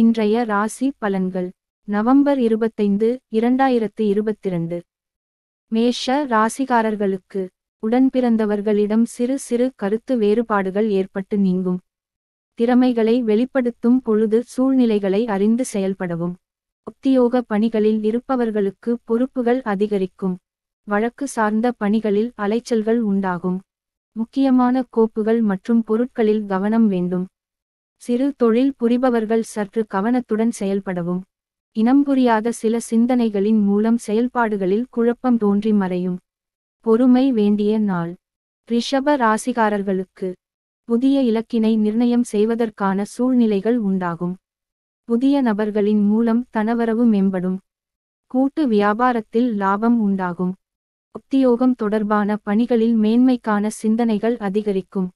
இன்றைய ராசி பலன்கள் நவம்பர் இருபத்தைந்து இரண்டாயிரத்து இருபத்திரண்டு மேஷ ராசிகாரர்களுக்கு உடன்பிறந்தவர்களிடம் சிறு சிறு கருத்து வேறுபாடுகள் ஏற்பட்டு நீங்கும் திறமைகளை வெளிப்படுத்தும் பொழுது சூழ்நிலைகளை அறிந்து செயல்படவும் உத்தியோக பணிகளில் இருப்பவர்களுக்கு பொறுப்புகள் அதிகரிக்கும் வழக்கு சார்ந்த பணிகளில் அலைச்சல்கள் உண்டாகும் முக்கியமான கோப்புகள் மற்றும் பொருட்களில் கவனம் வேண்டும் சிறு தொழில் புரிபவர்கள் சற்று கவனத்துடன் செயல்படவும் இனம் புரியாத சில சிந்தனைகளின் மூலம் செயல்பாடுகளில் குழப்பம் தோன்றி மறையும் பொறுமை வேண்டிய நாள் ரிஷப ராசிகாரர்களுக்கு புதிய இலக்கினை நிர்ணயம் செய்வதற்கான சூழ்நிலைகள் உண்டாகும் புதிய நபர்களின் மூலம் தனவரவு மேம்படும் கூட்டு வியாபாரத்தில் லாபம் உண்டாகும் உத்தியோகம் தொடர்பான பணிகளில் மேன்மைக்கான சிந்தனைகள் அதிகரிக்கும்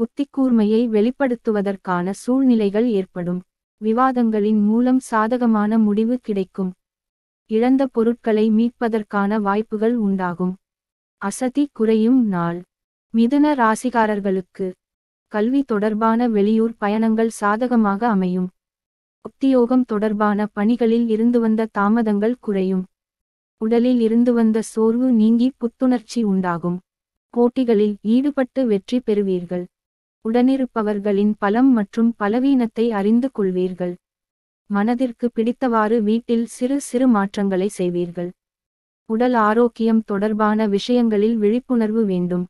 புத்திக்கூர்மையை வெளிப்படுத்துவதற்கான சூழ்நிலைகள் ஏற்படும் விவாதங்களின் மூலம் சாதகமான முடிவு கிடைக்கும் இழந்த பொருட்களை மீட்பதற்கான வாய்ப்புகள் உண்டாகும் அசதி குறையும் நாள் மிதுன ராசிகாரர்களுக்கு கல்வி தொடர்பான வெளியூர் பயணங்கள் சாதகமாக அமையும் உத்தியோகம் தொடர்பான பணிகளில் இருந்து வந்த தாமதங்கள் குறையும் உடலில் இருந்து வந்த சோர்வு நீங்கி புத்துணர்ச்சி உண்டாகும் போட்டிகளில் ஈடுபட்டு வெற்றி பெறுவீர்கள் உடனிருப்பவர்களின் பலம் மற்றும் பலவீனத்தை அறிந்து கொள்வீர்கள் மனதிற்கு பிடித்தவாறு வீட்டில் சிறு சிறு மாற்றங்களை செய்வீர்கள் உடல் ஆரோக்கியம் தொடர்பான விஷயங்களில் விழிப்புணர்வு வேண்டும்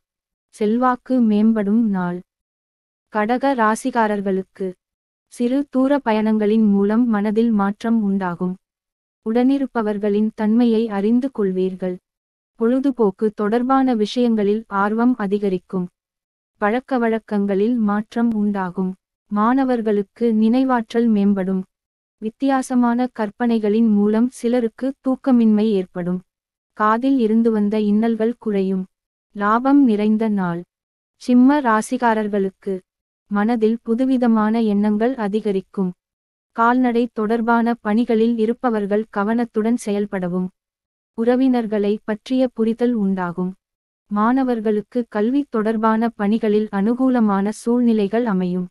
செல்வாக்கு மேம்படும் நாள் கடக ராசிகாரர்களுக்கு சிறு தூர பயணங்களின் மூலம் மனதில் மாற்றம் உண்டாகும் உடனிருப்பவர்களின் தன்மையை அறிந்து கொள்வீர்கள் பொழுதுபோக்கு தொடர்பான விஷயங்களில் ஆர்வம் அதிகரிக்கும் பழக்கவழக்கங்களில் மாற்றம் உண்டாகும் மாணவர்களுக்கு நினைவாற்றல் மேம்படும் வித்தியாசமான கற்பனைகளின் மூலம் சிலருக்கு தூக்கமின்மை ஏற்படும் காதில் இருந்து வந்த இன்னல்கள் குறையும் லாபம் நிறைந்த நாள் சிம்ம ராசிகாரர்களுக்கு மனதில் புதுவிதமான எண்ணங்கள் அதிகரிக்கும் கால்நடை தொடர்பான பணிகளில் இருப்பவர்கள் கவனத்துடன் செயல்படவும் உறவினர்களை பற்றிய புரிதல் உண்டாகும் மாணவர்களுக்கு கல்வி தொடர்பான பணிகளில் அனுகூலமான சூழ்நிலைகள் அமையும்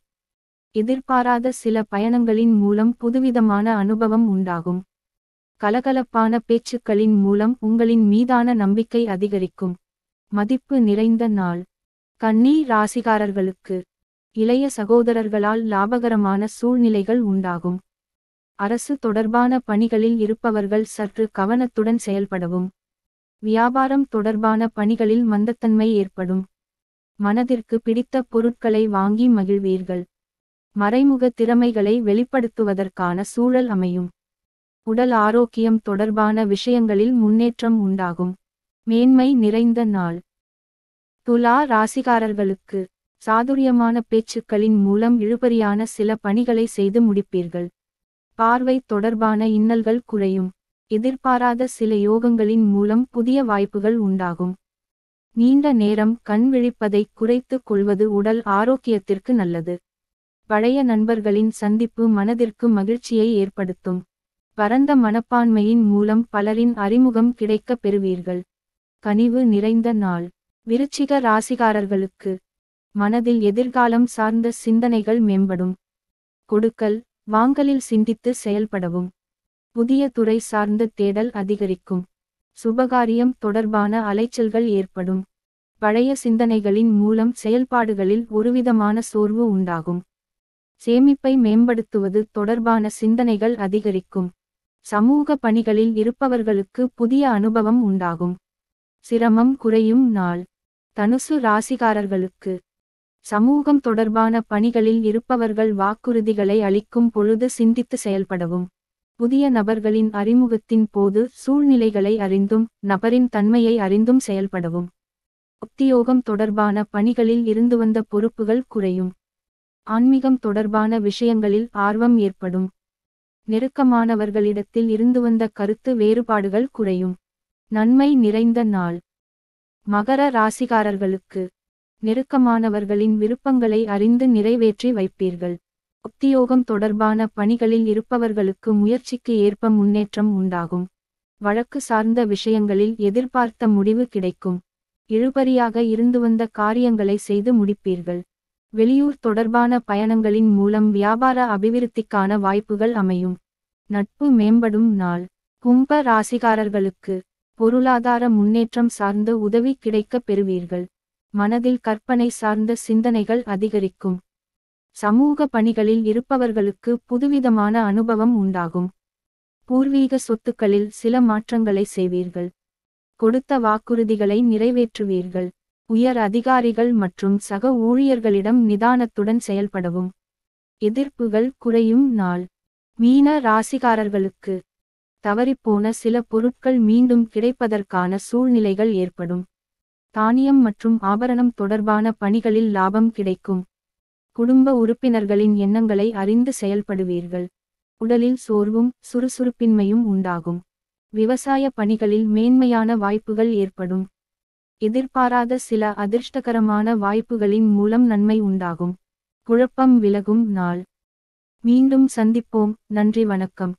எதிர்பாராத சில பயணங்களின் மூலம் புதுவிதமான அனுபவம் உண்டாகும் கலகலப்பான பேச்சுக்களின் மூலம் உங்களின் மீதான நம்பிக்கை அதிகரிக்கும் மதிப்பு நிறைந்த நாள் கன்னி ராசிகாரர்களுக்கு இளைய சகோதரர்களால் லாபகரமான சூழ்நிலைகள் உண்டாகும் அரசு தொடர்பான பணிகளில் இருப்பவர்கள் சற்று கவனத்துடன் செயல்படவும் வியாபாரம் தொடர்பான பணிகளில் மந்தத்தன்மை ஏற்படும் மனதிற்கு பிடித்த பொருட்களை வாங்கி மகிழ்வீர்கள் மறைமுக திறமைகளை வெளிப்படுத்துவதற்கான சூழல் அமையும் உடல் ஆரோக்கியம் தொடர்பான விஷயங்களில் முன்னேற்றம் உண்டாகும் மேன்மை நிறைந்த நாள் துலா ராசிகாரர்களுக்கு சாதுரியமான பேச்சுக்களின் மூலம் இழுபறியான சில பணிகளை செய்து முடிப்பீர்கள் பார்வை தொடர்பான இன்னல்கள் குறையும் எதிர்பாராத சில யோகங்களின் மூலம் புதிய வாய்ப்புகள் உண்டாகும் நீண்ட நேரம் கண் விழிப்பதை குறைத்துக் கொள்வது உடல் ஆரோக்கியத்திற்கு நல்லது பழைய நண்பர்களின் சந்திப்பு மனதிற்கு மகிழ்ச்சியை ஏற்படுத்தும் பரந்த மனப்பான்மையின் மூலம் பலரின் அறிமுகம் கிடைக்கப் பெறுவீர்கள் கனிவு நிறைந்த நாள் விருச்சிக ராசிகாரர்களுக்கு மனதில் எதிர்காலம் சார்ந்த சிந்தனைகள் மேம்படும் கொடுக்கல் வாங்கலில் சிந்தித்து செயல்படவும் புதிய துறை சார்ந்த தேடல் அதிகரிக்கும் சுபகாரியம் தொடர்பான அலைச்சல்கள் ஏற்படும் பழைய சிந்தனைகளின் மூலம் செயல்பாடுகளில் ஒருவிதமான சோர்வு உண்டாகும் சேமிப்பை மேம்படுத்துவது தொடர்பான சிந்தனைகள் அதிகரிக்கும் சமூக பணிகளில் இருப்பவர்களுக்கு புதிய அனுபவம் உண்டாகும் சிரமம் குறையும் நாள் தனுசு ராசிகாரர்களுக்கு சமூகம் தொடர்பான பணிகளில் இருப்பவர்கள் வாக்குறுதிகளை அளிக்கும் பொழுது சிந்தித்து செயல்படவும் புதிய நபர்களின் அறிமுகத்தின் போது சூழ்நிலைகளை அறிந்தும் நபரின் தன்மையை அறிந்தும் செயல்படவும் உத்தியோகம் தொடர்பான பணிகளில் இருந்து வந்த பொறுப்புகள் குறையும் ஆன்மீகம் தொடர்பான விஷயங்களில் ஆர்வம் ஏற்படும் நெருக்கமானவர்களிடத்தில் இருந்து வந்த கருத்து வேறுபாடுகள் குறையும் நன்மை நிறைந்த நாள் மகர ராசிகாரர்களுக்கு நெருக்கமானவர்களின் விருப்பங்களை அறிந்து நிறைவேற்றி வைப்பீர்கள் உத்தியோகம் தொடர்பான பணிகளில் இருப்பவர்களுக்கு முயற்சிக்கு ஏற்ப முன்னேற்றம் உண்டாகும் வழக்கு சார்ந்த விஷயங்களில் எதிர்பார்த்த முடிவு கிடைக்கும் இழுபறியாக இருந்து வந்த காரியங்களை செய்து முடிப்பீர்கள் வெளியூர் தொடர்பான பயணங்களின் மூலம் வியாபார அபிவிருத்திக்கான வாய்ப்புகள் அமையும் நட்பு மேம்படும் நாள் கும்ப ராசிகாரர்களுக்கு பொருளாதார முன்னேற்றம் சார்ந்த உதவி கிடைக்கப் பெறுவீர்கள் மனதில் கற்பனை சார்ந்த சிந்தனைகள் அதிகரிக்கும் சமூக பணிகளில் இருப்பவர்களுக்கு புதுவிதமான அனுபவம் உண்டாகும் பூர்வீக சொத்துக்களில் சில மாற்றங்களை செய்வீர்கள் கொடுத்த வாக்குறுதிகளை நிறைவேற்றுவீர்கள் உயர் அதிகாரிகள் மற்றும் சக ஊழியர்களிடம் நிதானத்துடன் செயல்படவும் எதிர்ப்புகள் குறையும் நாள் மீன ராசிகாரர்களுக்கு தவறிப்போன சில பொருட்கள் மீண்டும் கிடைப்பதற்கான சூழ்நிலைகள் ஏற்படும் தானியம் மற்றும் ஆபரணம் தொடர்பான பணிகளில் லாபம் கிடைக்கும் குடும்ப உறுப்பினர்களின் எண்ணங்களை அறிந்து செயல்படுவீர்கள் உடலில் சோர்வும் சுறுசுறுப்பின்மையும் உண்டாகும் விவசாய பணிகளில் மேன்மையான வாய்ப்புகள் ஏற்படும் எதிர்பாராத சில அதிர்ஷ்டகரமான வாய்ப்புகளின் மூலம் நன்மை உண்டாகும் குழப்பம் விலகும் நாள் மீண்டும் சந்திப்போம் நன்றி வணக்கம்